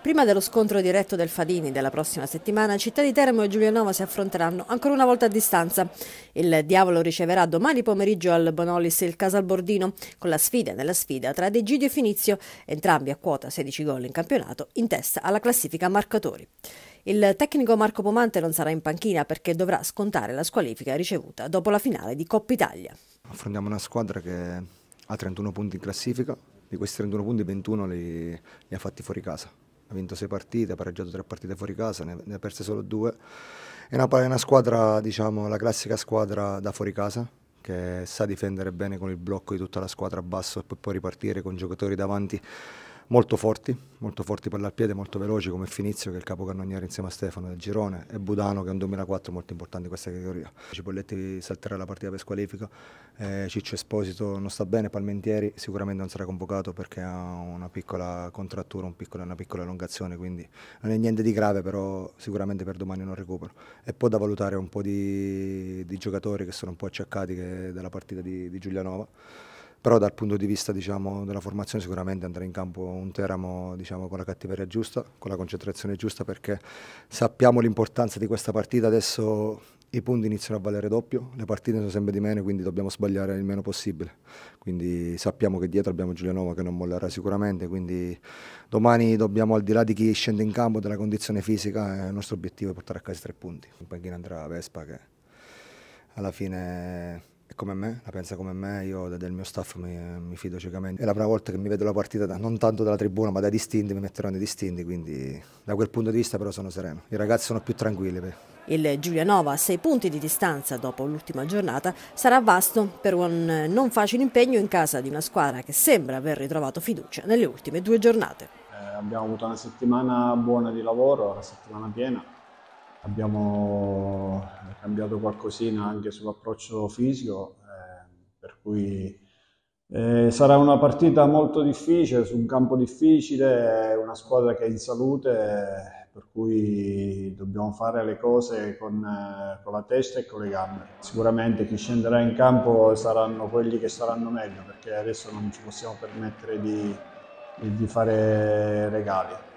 Prima dello scontro diretto del Fadini della prossima settimana, Città di Teramo e Giulianova si affronteranno ancora una volta a distanza. Il Diavolo riceverà domani pomeriggio al Bonolis il Casalbordino, con la sfida nella sfida tra De Gidio e Finizio, entrambi a quota 16 gol in campionato, in testa alla classifica marcatori. Il tecnico Marco Pomante non sarà in panchina perché dovrà scontare la squalifica ricevuta dopo la finale di Coppa Italia. Affrontiamo una squadra che ha 31 punti in classifica, di questi 31 punti 21 li, li ha fatti fuori casa ha vinto sei partite, ha pareggiato tre partite fuori casa, ne, ne ha perse solo due. È una, è una squadra, diciamo, la classica squadra da fuori casa, che sa difendere bene con il blocco di tutta la squadra a basso e poi può ripartire con giocatori davanti molto forti, molto forti per l'alpiede, molto veloci come Finizio che è il capocannoniere insieme a Stefano del girone e Budano che è un 2004 molto importante in questa categoria. Cipolletti salterà la partita per squalifica, eh, Ciccio Esposito non sta bene, Palmentieri sicuramente non sarà convocato perché ha una piccola contrattura, un piccolo, una piccola elongazione, quindi non è niente di grave però sicuramente per domani non recupero. E poi da valutare un po' di, di giocatori che sono un po' acciaccati dalla partita di, di Giulianova però dal punto di vista diciamo, della formazione sicuramente andrà in campo un Teramo diciamo, con la cattiveria giusta, con la concentrazione giusta perché sappiamo l'importanza di questa partita, adesso i punti iniziano a valere doppio, le partite sono sempre di meno quindi dobbiamo sbagliare il meno possibile, quindi sappiamo che dietro abbiamo Giulianova che non mollerà sicuramente, quindi domani dobbiamo al di là di chi scende in campo, della condizione fisica, eh, il nostro obiettivo è portare a casa tre punti, in panchino andrà a Vespa che alla fine come me, la pensa come me, io del mio staff mi, mi fido ciecamente. È la prima volta che mi vedo la partita da, non tanto dalla tribuna ma dai distinti, mi metterò nei distinti, quindi da quel punto di vista però sono sereno. I ragazzi sono più tranquilli. Per... Il Giulianova a sei punti di distanza dopo l'ultima giornata sarà vasto per un non facile impegno in casa di una squadra che sembra aver ritrovato fiducia nelle ultime due giornate. Eh, abbiamo avuto una settimana buona di lavoro, una settimana piena abbiamo cambiato qualcosina anche sull'approccio fisico, eh, per cui eh, sarà una partita molto difficile, su un campo difficile, una squadra che è in salute, per cui dobbiamo fare le cose con, eh, con la testa e con le gambe. Sicuramente chi scenderà in campo saranno quelli che saranno meglio, perché adesso non ci possiamo permettere di, di fare regali.